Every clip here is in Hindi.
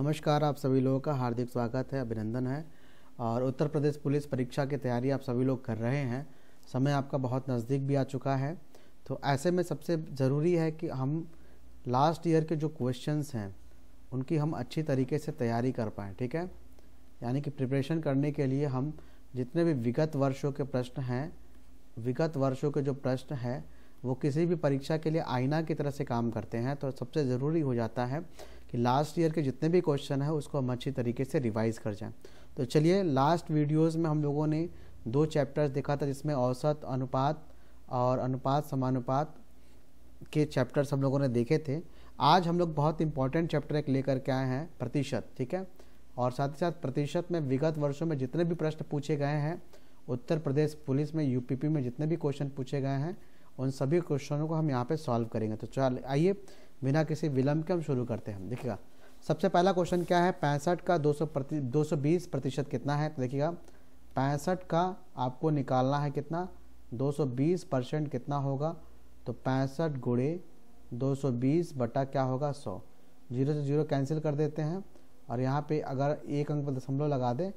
नमस्कार आप सभी लोगों का हार्दिक स्वागत है अभिनंदन है और उत्तर प्रदेश पुलिस परीक्षा की तैयारी आप सभी लोग कर रहे हैं समय आपका बहुत नज़दीक भी आ चुका है तो ऐसे में सबसे ज़रूरी है कि हम लास्ट ईयर के जो क्वेश्चंस हैं उनकी हम अच्छी तरीके से तैयारी कर पाएँ ठीक है यानी कि प्रिपरेशन करने के लिए हम जितने भी विगत वर्षों के प्रश्न हैं विगत वर्षों के जो प्रश्न हैं वो किसी भी परीक्षा के लिए आईना की तरह से काम करते हैं तो सबसे ज़रूरी हो जाता है कि लास्ट ईयर के जितने भी क्वेश्चन हैं उसको हम अच्छी तरीके से रिवाइज़ कर जाएं तो चलिए लास्ट वीडियोस में हम लोगों ने दो चैप्टर्स देखा था जिसमें औसत अनुपात और अनुपात समानुपात के चैप्टर्स हम लोगों ने देखे थे आज हम लोग बहुत इंपॉर्टेंट चैप्टर एक लेकर के आए हैं प्रतिशत ठीक है और साथ ही साथ प्रतिशत में विगत वर्षों में जितने भी प्रश्न पूछे गए हैं उत्तर प्रदेश पुलिस में यूपीपी में जितने भी क्वेश्चन पूछे गए हैं उन सभी क्वेश्चनों को हम यहाँ पे सॉल्व करेंगे तो चल आइए बिना किसी विलंब के हम शुरू करते हैं देखिएगा सबसे पहला क्वेश्चन क्या है पैंसठ का 200 प्रति 220 प्रतिशत कितना है तो देखिएगा पैंसठ का आपको निकालना है कितना 220 परसेंट कितना होगा तो पैंसठ गुड़े दो बटा क्या होगा 100 जीरो से जीरो कैंसिल कर देते हैं और यहाँ पे अगर एक अंक पर दशमलव लगा दें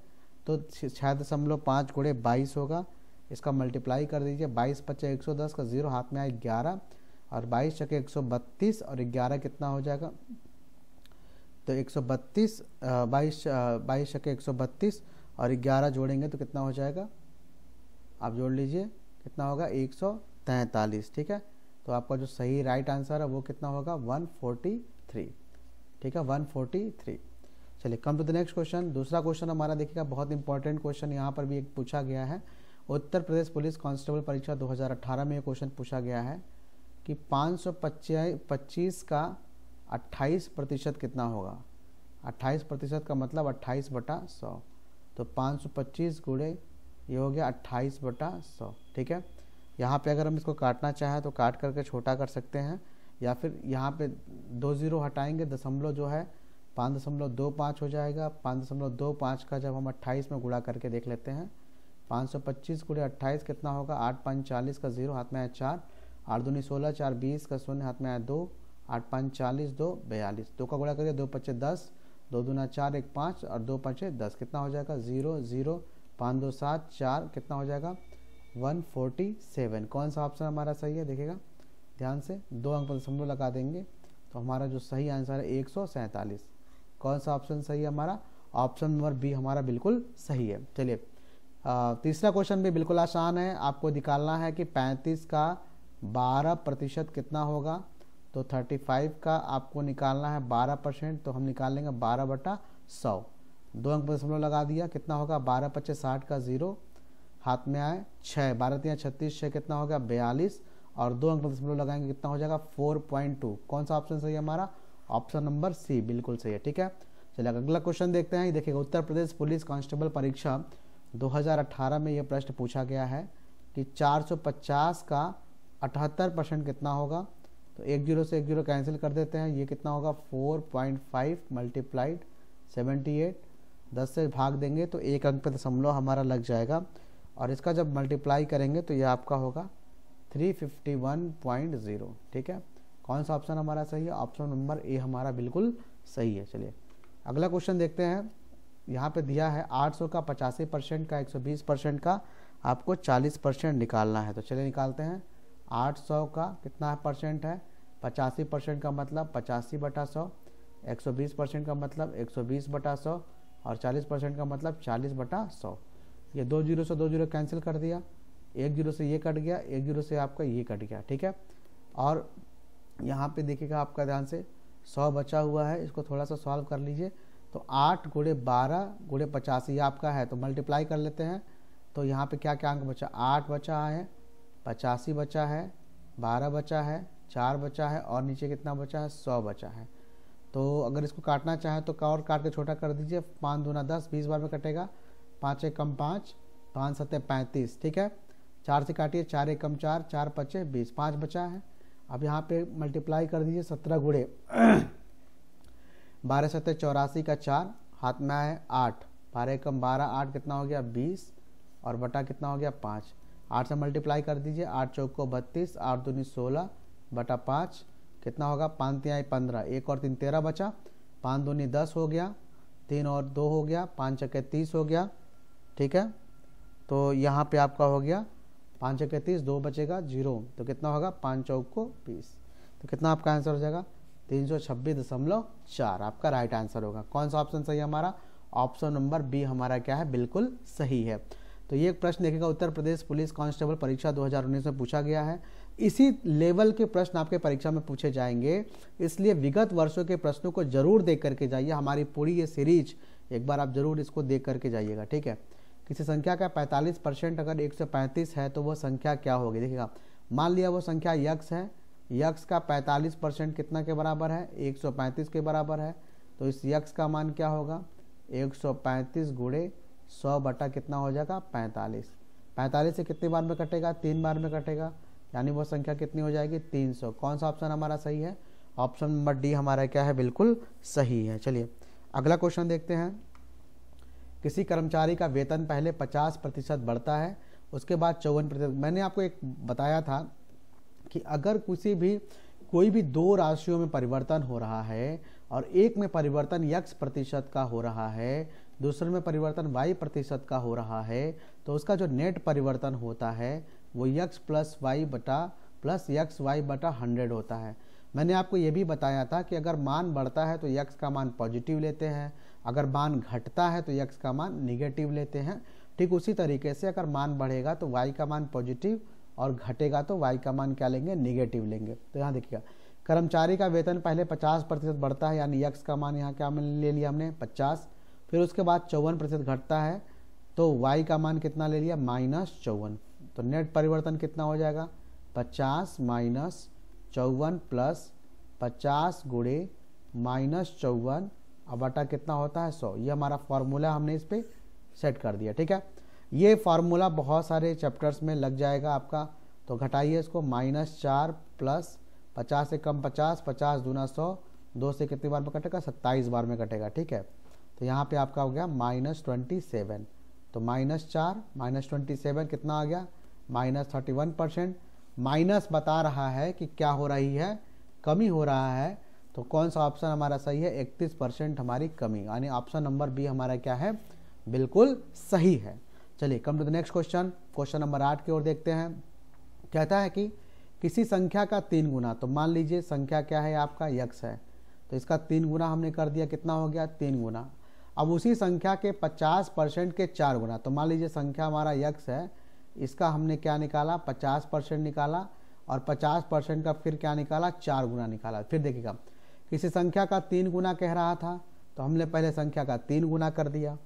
तो छः दशमलव पाँच गुड़े बाईस होगा इसका मल्टीप्लाई कर दीजिए बाईस पच्चीस एक सौ दस का जीरो हाथ में आए ग्यारह और बाईस चौके एक सौ बत्तीस और ग्यारह कितना हो जाएगा तो एक सौ बत्तीस बाईस बाईस चौके एक सौ बत्तीस और ग्यारह जोड़ेंगे तो कितना हो जाएगा आप जोड़ लीजिए कितना होगा एक सौ तैंतालीस ठीक है तो आपका जो सही राइट आंसर है वो कितना होगा वन फोर्टी थ्री ठीक है वन फोर्टी थ्री चलिए come to the next question दूसरा क्वेश्चन हमारा देखिएगा बहुत इंपॉर्टेंट क्वेश्चन यहाँ पर भी एक पूछा गया है उत्तर प्रदेश पुलिस कांस्टेबल परीक्षा 2018 में ये क्वेश्चन पूछा गया है कि पाँच पच्चीस का 28 प्रतिशत कितना होगा 28 प्रतिशत का मतलब 28 बटा 100 तो 525 गुड़े ये हो गया 28 बटा 100 ठीक है यहाँ पे अगर हम इसको काटना चाहें तो काट करके छोटा कर सकते हैं या फिर यहाँ पे दो ज़ीरो हटाएंगे दशमलव जो है पाँच दशमलव दो पाँच हो जाएगा पाँच दशमलव दो पाँच का जब हम 28 में गुड़ा करके देख लेते हैं 525 सौ पच्चीस गुड़े अट्ठाईस कितना होगा आठ पाँच चालीस का ज़ीरो हाथ में है चार आठ दूनी सोलह चार बीस का शून्य हाथ में आया दो आठ पाँच चालीस दो बयालीस दो का गुणा करिए दो पच्चे दस दो दूना चार एक पाँच और दो पाँचे दस कितना हो जाएगा जीरो जीरो पाँच दो सात चार कितना हो जाएगा वन फोर्टी सेवन कौन सा ऑप्शन हमारा सही है देखिएगा ध्यान से दो अंक पर समूह लगा देंगे तो हमारा जो सही आंसर है एक सौ सैंतालीस कौन सा ऑप्शन सही है हमारा ऑप्शन नंबर बी हमारा बिल्कुल सही है चलिए तीसरा क्वेश्चन भी बिल्कुल आसान है आपको निकालना है कि पैंतीस का 12 प्रतिशत कितना होगा तो 35 का आपको निकालना है 12 परसेंट तो हम निकाल लेंगे 12 बटा सौ दो अंक दशमलव लगा दिया कितना होगा बारह पच्चीस साठ का जीरो हाथ में आए छः बारह तीन छत्तीस छः कितना होगा बयालीस और दो अंक दशमलव लगाएंगे कितना हो जाएगा फोर पॉइंट टू कौन सा ऑप्शन सही है हमारा ऑप्शन नंबर सी बिल्कुल सही है ठीक है चलिए अगला क्वेश्चन देखते हैं देखिएगा उत्तर प्रदेश पुलिस कांस्टेबल परीक्षा दो में यह प्रश्न पूछा गया है कि चार का अठहत्तर परसेंट कितना होगा तो एक जीरो से एक जीरो कैंसिल कर देते हैं ये कितना होगा four point five multiplied seventy eight दस से भाग देंगे तो एक अंक पे दशमलव हमारा लग जाएगा और इसका जब मल्टीप्लाई करेंगे तो ये आपका होगा three fifty one point zero ठीक है कौन सा ऑप्शन हमारा सही है ऑप्शन नंबर ए हमारा बिल्कुल सही है चलिए अगला क्वेश्चन देखते हैं यहाँ पर दिया है आठ का पचासी परसेंट का एक परसेंट का आपको चालीस परसेंट निकालना है तो चलिए निकालते हैं आठ सौ का कितना परसेंट है पचासी परसेंट का मतलब पचासी बटा सौ एक सौ बीस परसेंट का मतलब एक सौ बीस बटा सौ और चालीस परसेंट का मतलब चालीस बटा सौ ये दो जीरो से दो जीरो कैंसिल कर दिया एक जीरो से ये कट गया एक जीरो से आपका ये कट गया ठीक है और यहाँ पे देखिएगा आपका ध्यान से सौ बचा हुआ है इसको थोड़ा सा सॉल्व कर लीजिए तो आठ गुड़े बारह गुड़े पचासी आपका है तो मल्टीप्लाई कर लेते हैं तो यहाँ पे क्या क्या अंक बचा आठ बचा है पचासी बचा है बारह बचा है चार बचा है और नीचे कितना बचा है सौ बचा है तो अगर इसको काटना चाहे तो और काट के छोटा कर दीजिए पाँच दूना दस बीस बार में कटेगा पाँच एक कम पाँच पाँच सत्य पैंतीस ठीक है चार से काटिए चार एक कम चार चार पचे बीस पाँच बचा है अब यहाँ पे मल्टीप्लाई कर दीजिए सत्रह गुड़े बारह सत्य चौरासी का चार हाथ में आए आठ बारह कम बारह आठ कितना हो गया बीस और बटा कितना हो गया पाँच आठ से मल्टीप्लाई कर दीजिए आठ चौक को बत्तीस आठ दूनी सोलह बटा पाँच कितना होगा पाँच तिहाई पंद्रह एक और तीन तेरह बचा पाँच दूनी दस हो गया तीन और दो हो गया पाँच छक्के तीस हो गया ठीक है तो यहाँ पे आपका हो गया पाँच छके तीस दो बचेगा जीरो तो कितना होगा पाँच चौक को बीस तो कितना आपका आंसर हो जाएगा तीन सौ छब्बीस दशमलव चार आपका राइट आंसर होगा कौन सा ऑप्शन सही है हमारा ऑप्शन नंबर बी हमारा क्या है बिल्कुल सही है तो ये एक प्रश्न देखेगा उत्तर प्रदेश पुलिस कांस्टेबल परीक्षा 2019 में पूछा गया है इसी लेवल के प्रश्न आपके परीक्षा में पूछे जाएंगे इसलिए विगत वर्षों के प्रश्नों को जरूर देख करके जाइए हमारी पूरी ये सीरीज एक बार आप जरूर इसको देख करके जाइएगा ठीक है किसी संख्या का 45 परसेंट अगर 135 है तो वह संख्या क्या होगी देखिएगा मान लिया वो संख्या यक्स है यक्स का पैंतालीस परसेंट कितना के बराबर है एक के बराबर है तो इस यक्स का मान क्या होगा एक सौ पैंतीस गुड़े सौ बटा कितना हो जाएगा पैंतालीस पैंतालीस से कितनी बार में कटेगा तीन बार में कटेगा यानी वो संख्या कितनी हो जाएगी तीन सौ कौन सा ऑप्शन हमारा सही है ऑप्शन नंबर डी हमारा क्या है बिल्कुल सही है चलिए अगला क्वेश्चन देखते हैं किसी कर्मचारी का वेतन पहले पचास प्रतिशत बढ़ता है उसके बाद चौवन प्रतिशत मैंने आपको एक बताया था कि अगर किसी भी कोई भी दो राशियों में परिवर्तन हो रहा है और एक में परिवर्तन यक्ष प्रतिशत का हो रहा है दूसरे में परिवर्तन वाई प्रतिशत का हो रहा है तो उसका जो नेट परिवर्तन होता है वो यक्स प्लस वाई बटा प्लस यक्स वाई बटा हंड्रेड होता है मैंने आपको ये भी बताया था कि अगर मान बढ़ता है तो यक्स का मान पॉजिटिव लेते हैं अगर मान घटता है तो यक्स का मान निगेटिव लेते हैं ठीक उसी तरीके से अगर मान बढ़ेगा तो वाई का मान पॉजिटिव और घटेगा तो वाई का मान क्या लेंगे निगेटिव लेंगे तो यहाँ देखिएगा कर्मचारी का वेतन पहले 50 प्रतिशत बढ़ता है यानी यक्स का मान यहाँ क्या ले लिया हमने फिर उसके बाद चौवन प्रतिशत घटता है तो वाई का मान कितना ले लिया माइनस चौवन तो नेट परिवर्तन कितना हो जाएगा पचास माइनस चौवन प्लस पचास गुड़े माइनस चौवन और बटा कितना होता है सौ ये हमारा फार्मूला हमने इस पर सेट कर दिया ठीक है ये फार्मूला बहुत सारे चैप्टर्स में लग जाएगा आपका तो घटाइए इसको माइनस चार प्लस पचास से कम पचास पचास दूना सौ दो से कितनी बार में कटेगा सत्ताईस बार में कटेगा ठीक है तो यहाँ पे आपका हो गया माइनस ट्वेंटी सेवन तो माइनस चार माइनस ट्वेंटी सेवन कितना आ गया minus thirty one percent minus बता रहा है कि क्या हो रही है कमी हो रहा है तो कौन सा ऑप्शन हमारा सही है इकतीस परसेंट हमारी कमी यानी ऑप्शन नंबर बी हमारा क्या है बिल्कुल सही है चलिए come to the next question question number आठ की ओर देखते हैं कहता है कि किसी संख्या का तीन गुना तो मान लीजिए संख्या क्या है आपका यक्स है तो इसका तीन गुना हमने कर दिया कितना हो गया तीन गुना अब उसी संख्या के 50 परसेंट के चार गुना तो मान लीजिए संख्या हमारा यक्स है इसका हमने क्या निकाला 50 परसेंट निकाला और 50 परसेंट का फिर क्या निकाला चार गुना निकाला फिर देखिएगा किसी संख्या का तीन गुना कह रहा था तो हमने पहले संख्या का तीन गुना कर दिया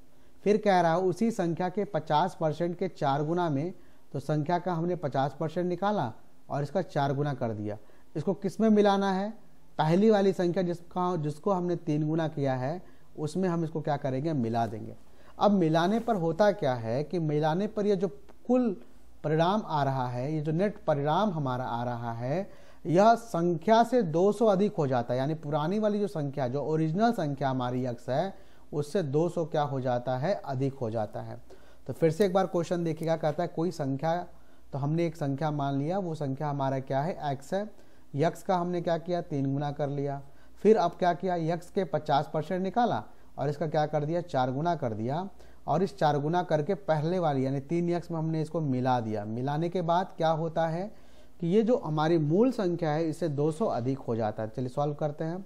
फिर कह रहा उसी संख्या के पचास परसेंट के चार गुना में तो संख्या का हमने पचास परसेंट निकाला और इसका चार गुना कर दिया इसको किस में मिलाना है पहली वाली संख्या जिसका जिसको हमने तीन गुना किया है उसमें हम इसको क्या करेंगे मिला देंगे अब मिलाने पर होता क्या है कि मिलाने पर ये जो कुल परिणाम आ रहा है ये जो नेट परिणाम हमारा आ रहा है यह संख्या से 200 अधिक हो जाता है यानी पुरानी वाली जो संख्या जो ओरिजिनल संख्या हमारी यक्स है उससे 200 क्या हो जाता है अधिक हो जाता है तो फिर से एक बार क्वेश्चन देखिएगा कहता है कोई संख्या तो हमने एक संख्या मान लिया वो संख्या हमारा क्या है एक्स है यक्स का हमने क्या किया तीन गुना कर लिया फिर अब क्या किया यक्स के 50 परसेंट निकाला और इसका क्या कर दिया चार गुना कर दिया और इस चार गुना करके पहले वाली यानी तीन यक्स में हमने इसको मिला दिया मिलाने के बाद क्या होता है कि ये जो हमारी मूल संख्या है इसे 200 अधिक हो जाता है चलिए सॉल्व करते हैं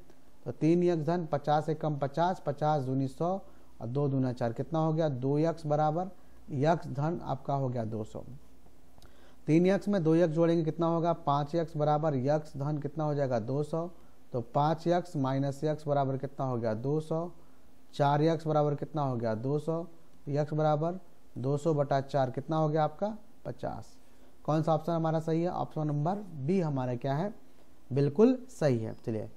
तो तीन यक्ष धन पचास से कम पचास पचास दूनी सौ और दो दूना चार कितना हो गया दो यक्स बराबर यक्ष धन आपका हो गया सौ तीन यक्स में दो यक्स जोड़ेंगे कितना होगा पाँच यक्स बराबर यक्ष धन कितना हो जाएगा 200 तो पाँच यक्स माइनस यक्स बराबर कितना हो गया दो सौ चार एक्स बराबर कितना हो गया दो सौ एक्स बराबर दो सौ बटा चार कितना हो गया आपका पचास कौन सा ऑप्शन हमारा सही है ऑप्शन नंबर बी हमारा क्या है बिल्कुल सही है चलिए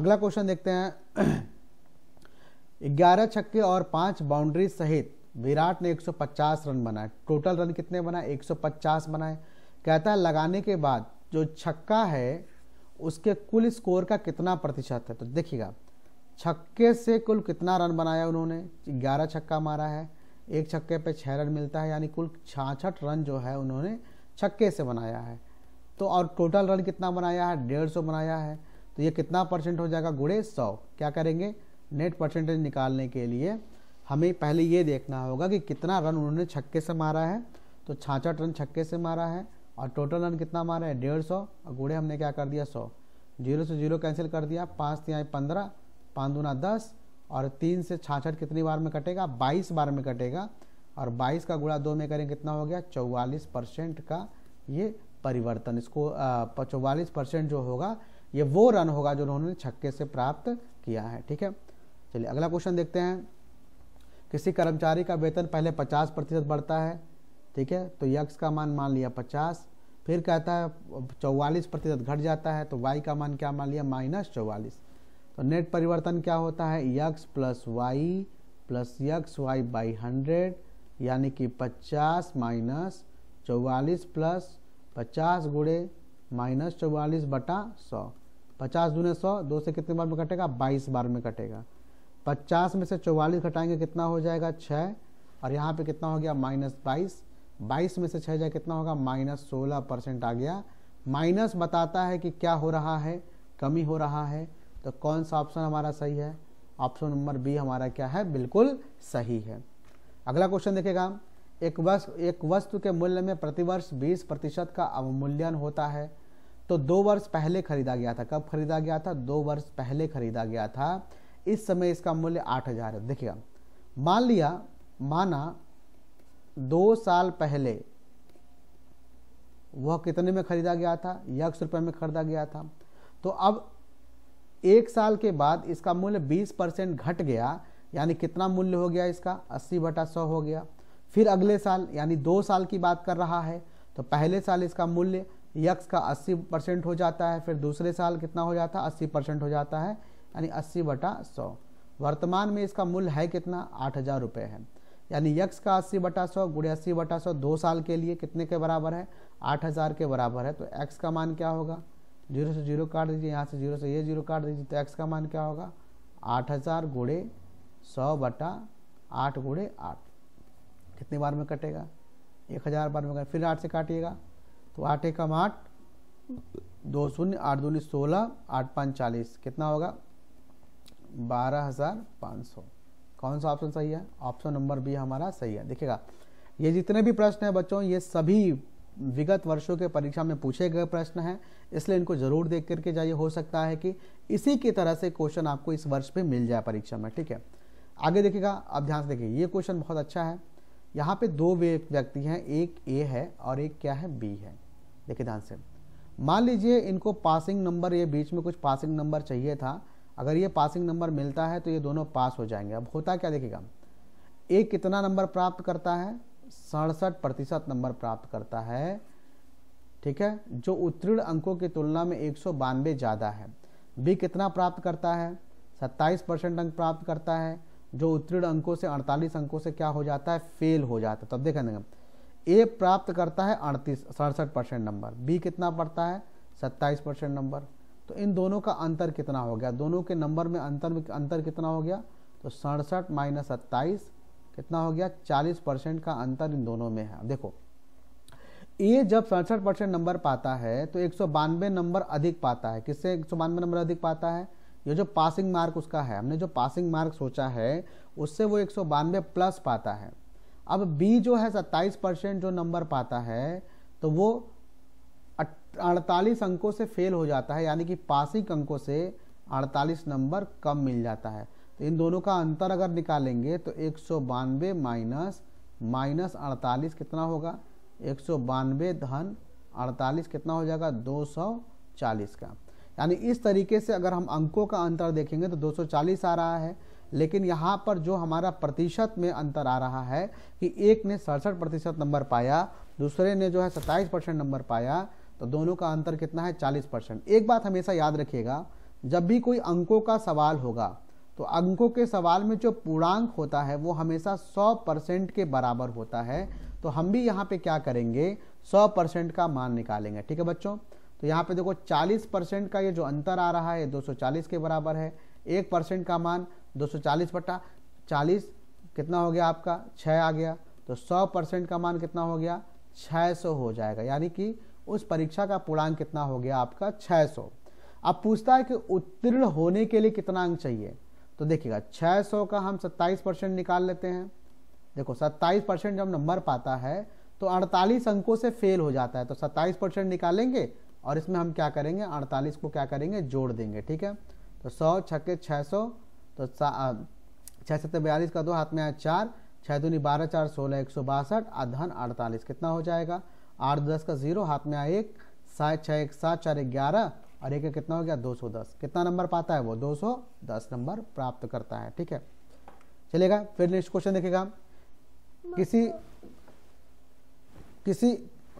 अगला क्वेश्चन देखते हैं ग्यारह छक्के और पांच बाउंड्री सहित विराट ने 150 रन बनाए टोटल रन कितने बनाए 150 बनाए कहता है लगाने के बाद जो छक्का है उसके कुल स्कोर का कितना प्रतिशत है तो देखिएगा छक्के से कुल कितना रन बनाया उन्होंने ग्यारह छक्का मारा है एक छक्के पे छः रन मिलता है यानी कुल छाछठ रन जो है उन्होंने छक्के से बनाया है तो और टोटल रन कितना बनाया है डेढ़ सौ बनाया है तो ये कितना परसेंट हो जाएगा गुड़े सौ क्या करेंगे नेट परसेंटेज निकालने के लिए हमें पहले ये देखना होगा कि कितना रन उन्होंने छक्के से मारा है तो छाछठ रन छक्के से मारा है और टोटल रन कितना मारे है डेढ़ सौ और गुड़े हमने क्या कर दिया सौ जीरो से जीरो कैंसिल कर दिया पाँच तिहाई पंद्रह पाँच दूना दस और तीन से छाछठ कितनी बार में कटेगा बाईस बार में कटेगा और बाईस का गुड़ा दो में करें कितना हो गया चौवालीस परसेंट का ये परिवर्तन इसको चौवालीस परसेंट जो होगा ये वो रन होगा जो उन्होंने छक्के से प्राप्त किया है ठीक है चलिए अगला क्वेश्चन देखते हैं किसी कर्मचारी का वेतन पहले पचास प्रतिशत बढ़ता है ठीक है तो यक्स का मान मान लिया पचास फिर कहता है चौवालीस प्रतिशत घट जाता है तो वाई का मान क्या मान लिया माइनस चौवालीस तो नेट परिवर्तन क्या होता है x plus y plus x y by hundred यानी कि पचास माइनस चौवालीस प्लस पचास गुड़े माइनस चौवालीस बटा सौ पचास दूने सौ दो से कितने बार में कटेगा बाईस बार में कटेगा पचास में से चौवालीस घटाएंगे कितना हो जाएगा छः और यहाँ पे कितना हो गया माइनस बाईस बाईस में से छः जाए कितना होगा माइनस सोलह परसेंट आ गया माइनस बताता है कि क्या हो रहा है कमी हो रहा है तो कौन सा ऑप्शन हमारा सही है ऑप्शन नंबर बी हमारा क्या है बिल्कुल सही है अगला क्वेश्चन देखेगा एक वस्तु एक वस्तु के मूल्य में प्रतिवर्ष बीस प्रतिशत का अवमूल्यन होता है तो दो वर्ष पहले खरीदा गया था कब खरीदा गया था दो वर्ष पहले खरीदा गया था इस समय इसका मूल्य आठ हजार है देखिएगा मान लिया माना दो साल पहले वह कितने में खरीदा गया था यक्ष रुपये में खरीदा गया था तो अब एक साल के बाद इसका मूल्य 20 परसेंट घट गया यानी कितना मूल्य हो गया इसका 80 बटा सौ हो गया फिर अगले साल यानी दो साल की बात कर रहा है तो पहले साल इसका मूल्य यक्स का 80 परसेंट हो जाता है फिर दूसरे साल कितना हो जाता है अस्सी परसेंट हो जाता है यानी अस्सी बटा सौ वर्तमान में इसका मूल्य है कितना आठ हज़ार रुपये है यानी यक्स का अस्सी बटा सौ गुड़े अस्सी बटा सौ दो साल के लिए कितने के बराबर है आठ हज़ार के बराबर है तो एक्स का मान क्या होगा जीरो से जीरो काट दीजिए यहाँ से जीरो से ये जीरो काट दीजिए तो एक्स का मान क्या होगा आठ हज़ार गुड़े सौ बटा आठ गुड़े आठ कितने बार में कटेगा एक हज़ार बार में कटेगा फिर आठ से काटिएगा तो आठ एक आठ दो शून्य आठ दूनी सोलह आठ पाँच चालीस कितना होगा बारह हज़ार पाँच सौ कौन सा ऑप्शन सही है ऑप्शन नंबर बी हमारा सही है देखिएगा ये जितने भी प्रश्न हैं बच्चों ये सभी विगत वर्षों के परीक्षा में पूछे गए प्रश्न हैं इसलिए इनको जरूर देख करके जाइए हो सकता है कि इसी की तरह से क्वेश्चन आपको इस वर्ष भी मिल जाए परीक्षा में ठीक है आगे देखिएगा अब ध्यान से देखिए ये क्वेश्चन बहुत अच्छा है यहाँ पे दो व्यक्ति हैं एक ए है और एक क्या है बी है देखिए ध्यान से मान लीजिए इनको पासिंग नंबर ये बीच में कुछ पासिंग नंबर चाहिए था अगर ये पासिंग नंबर मिलता है तो ये दोनों पास हो जाएंगे अब होता क्या देखिएगा ए कितना नंबर प्राप्त करता है सड़सठ प्रतिशत नंबर प्राप्त करता है ठीक है जो उत्तीर्ण अंकों की तुलना में एक सौ ज़्यादा है बी कितना प्राप्त करता है सत्ताईस परसेंट अंक प्राप्त करता है जो उत्तीर्ण अंकों से 48 अंकों से क्या हो जाता है फेल हो जाता है तब देखेंगे ए प्राप्त करता है अड़तीस सड़सठ परसेंट नंबर बी कितना पड़ता है सत्ताईस परसेंट नंबर तो इन दोनों का अंतर कितना हो गया दोनों के नंबर में अंतर में अंतर कितना हो गया तो सड़सठ माइनस सत्ताईस कितना हो गया चालीस परसेंट का अंतर इन दोनों में है देखो ए जब सड़सठ परसेंट नंबर पाता है तो एक नंबर अधिक पाता है किससे एक नंबर अधिक पाता है ये जो पासिंग मार्क उसका है हमने जो पासिंग मार्क सोचा है उससे वो एक प्लस पाता है अब बी जो है सत्ताईस परसेंट जो नंबर पाता है तो वो अड़तालीस अंकों से फेल हो जाता है यानी कि पासिक अंकों से अड़तालीस नंबर कम मिल जाता है तो इन दोनों का अंतर अगर निकालेंगे तो एक सौ बानवे माइनस माइनस अड़तालीस कितना होगा एक सौ बानवे धन अड़तालीस कितना हो जाएगा दो सौ चालीस का यानी इस तरीके से अगर हम अंकों का अंतर देखेंगे तो 240 आ रहा है लेकिन यहाँ पर जो हमारा प्रतिशत में अंतर आ रहा है कि एक ने सड़सठ प्रतिशत नंबर पाया दूसरे ने जो है सत्ताईस परसेंट नंबर पाया तो दोनों का अंतर कितना है 40 परसेंट एक बात हमेशा याद रखिएगा जब भी कोई अंकों का सवाल होगा तो अंकों के सवाल में जो पूर्णांक होता है वो हमेशा 100 परसेंट के बराबर होता है तो हम भी यहाँ पे क्या करेंगे 100 परसेंट का मान निकालेंगे ठीक है बच्चों तो यहाँ पे देखो 40 परसेंट का ये जो अंतर आ रहा है चालीस के बराबर है एक परसेंट का मान चालीस बटा चालीस कितना हो गया आपका छः आ गया तो सौ परसेंट का मान कितना हो गया सौ हो जाएगा यानी कि उस परीक्षा का पूर्णांक कितना हो गया आपका 600 अब पूछता है कि उत्तीर्ण होने के लिए कितना अंक चाहिए तो देखिएगा 600 का हम 27 परसेंट निकाल लेते हैं देखो 27 परसेंट जब नंबर पाता है तो 48 अंकों से फेल हो जाता है तो 27 परसेंट निकालेंगे और इसमें हम क्या करेंगे 48 को क्या करेंगे जोड़ देंगे ठीक है तो सौ छक्के छः सौ तो छः सत्तर बयालीस का दो हाथ में आया चार छः दूनी बारह चार सोलह एक सौ बासठ अधन अड़तालीस कितना हो जाएगा आठ दस का जीरो हाथ में आया एक सात छः एक सात चार एक ग्यारह और एक कितना हो गया दो सौ दस कितना नंबर पाता है वो दो सौ दस नंबर प्राप्त करता है ठीक है चलेगा फिर नेक्स्ट क्वेश्चन देखेगा किसी किसी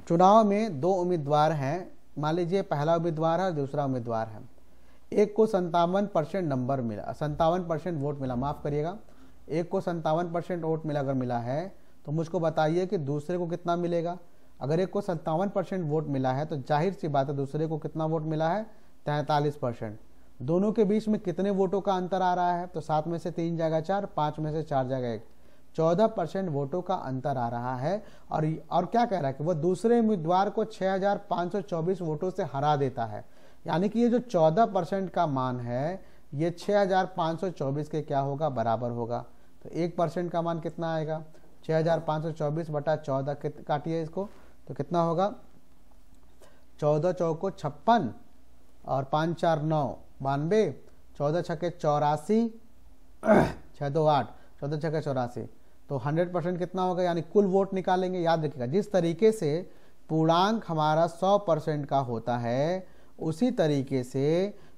चुनाव में दो उम्मीदवार हैं मान लीजिए पहला उम्मीदवार है और दूसरा उम्मीदवार है एक को संतावन परसेंट नंबर मिला संतावन परसेंट वोट मिला माफ़ करिएगा एक को संतावन परसेंट वोट मिला अगर मिला है तो मुझको बताइए कि दूसरे को कितना मिलेगा अगर एक को सत्तावन परसेंट वोट मिला है तो जाहिर सी बात है दूसरे को कितना वोट मिला है तैंतालीस परसेंट दोनों के बीच में कितने वोटों का अंतर आ रहा है तो सात में से तीन जगह चार पाँच में से चार जगह एक चौदह परसेंट वोटों का अंतर आ रहा है और और क्या कह रहा है कि वह दूसरे उम्मीदवार को हजार सौ चौबीस वोटों से हरा देता है यानी कि ये जो चौदह परसेंट का मान है ये हजार सौ चौबीस के क्या होगा बराबर होगा तो एक परसेंट का मान कितना आएगा हजार सौ चौबीस बटा चौदह काटिए इसको तो कितना होगा चौदह चौको छप्पन और पाँच चार नौ बानवे चौदह छके चौरासी छः दो आठ चौदह छके चौरासी तो हंड्रेड परसेंट कितना होगा यानी कुल वोट निकालेंगे याद रखिएगा जिस तरीके से पूर्णांक हमारा सौ परसेंट का होता है उसी तरीके से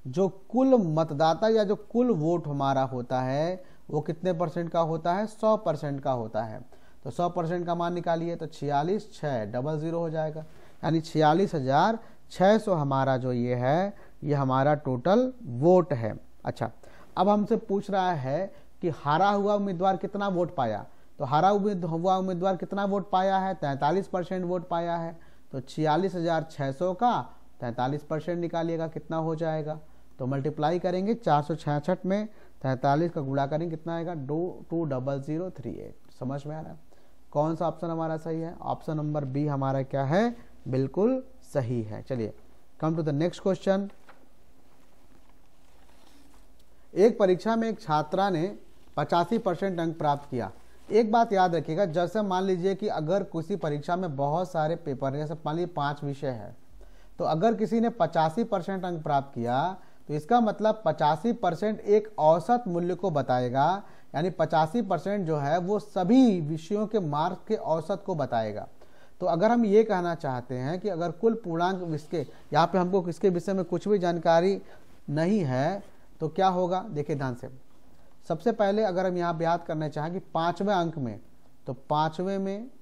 जो कुल मतदाता या जो कुल वोट हमारा होता है वो कितने परसेंट का होता है सौ परसेंट का होता है तो सौ परसेंट का मान निकालिए तो छियालीस छः डबल ज़ीरो हो जाएगा यानी छियालीस हज़ार छः सौ हमारा जो ये है ये हमारा टोटल वोट है अच्छा अब हमसे पूछ रहा है कि हारा हुआ उम्मीदवार कितना वोट पाया तो हारा हुआ उम्मीदवार कितना वोट पाया है तैंतालीस परसेंट वोट पाया है तो छियालीस हज़ार सौ का तैंतालीस परसेंट निकालिएगा कितना हो जाएगा तो मल्टीप्लाई करेंगे चार सौ छियासठ में तैंतालीस का गुणा करेंगे कितना आएगा डो two double zero three eight समझ में आ रहा है कौन सा ऑप्शन हमारा सही है ऑप्शन नंबर बी हमारा क्या है बिल्कुल सही है चलिए come to the next question एक परीक्षा में एक छात्रा ने पचासी परसेंट अंक प्राप्त किया एक बात याद रखिएगा जैसे मान लीजिए कि अगर किसी परीक्षा में बहुत सारे पेपर जैसे मान लीजिए पांच विषय है तो अगर किसी ने पचासी परसेंट अंक प्राप्त किया तो इसका मतलब पचासी परसेंट एक औसत मूल्य को बताएगा यानी पचासी परसेंट जो है वो सभी विषयों के मार्क्स के औसत को बताएगा तो अगर हम ये कहना चाहते हैं कि अगर कुल पूर्णांक इसके यहाँ पे हमको किसके विषय में कुछ भी जानकारी नहीं है तो क्या होगा देखिए ध्यान से सबसे पहले अगर हम यहाँ पर याद करना चाहें कि पाँचवें अंक में तो पाँचवें में